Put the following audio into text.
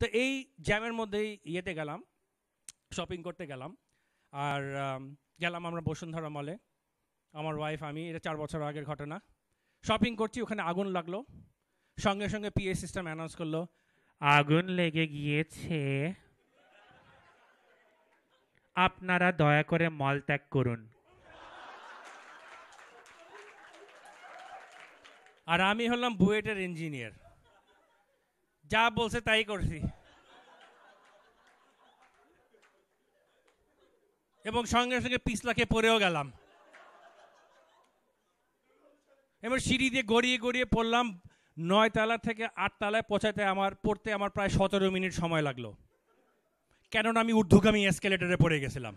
তো এই জ্যামের মধ্যেই ইয়েতে গেলাম শপিং করতে গেলাম আর গেলাম আমরা বসুন্ধরা মলে আমার ওয়াইফ আমি এটা চার বছর আগের ঘটনা শপিং করছি ওখানে আগুন লাগলো সঙ্গে সঙ্গে পিএ সিস্টেম অ্যানাউন্স করলো আগুন লেগে গিয়েছে আপনারা দয়া করে মল ত্যাগ করুন আর আমি হলাম বুয়েটের ইঞ্জিনিয়ার যা বলছে তাই করছি এবং সঙ্গে সঙ্গে পিছলাকে পড়েও গেলাম এবার সিঁড়ি দিয়ে গড়িয়ে গড়িয়ে পড়লাম নয় তালা থেকে আট তালায় পৌঁছাতে আমার পড়তে আমার প্রায় সতেরো মিনিট সময় লাগলো কেননা আমি উর্ধুগামী এসকেলেটারে পড়ে গেছিলাম